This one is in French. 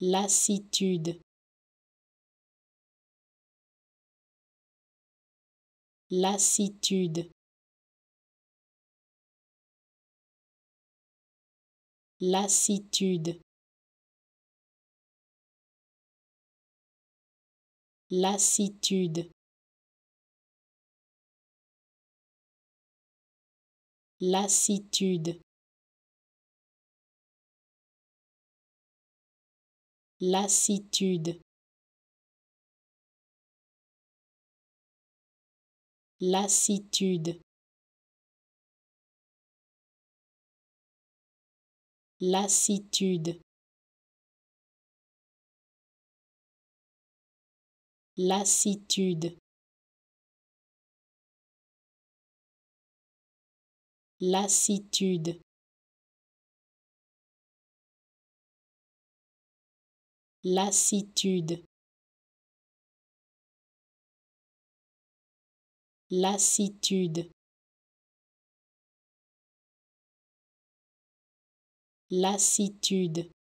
lassitude, lassitude, lassitude, lassitude. Lassitude. lassitude, lassitude, lassitude, lassitude. Lassitude. lassitude, lassitude, lassitude.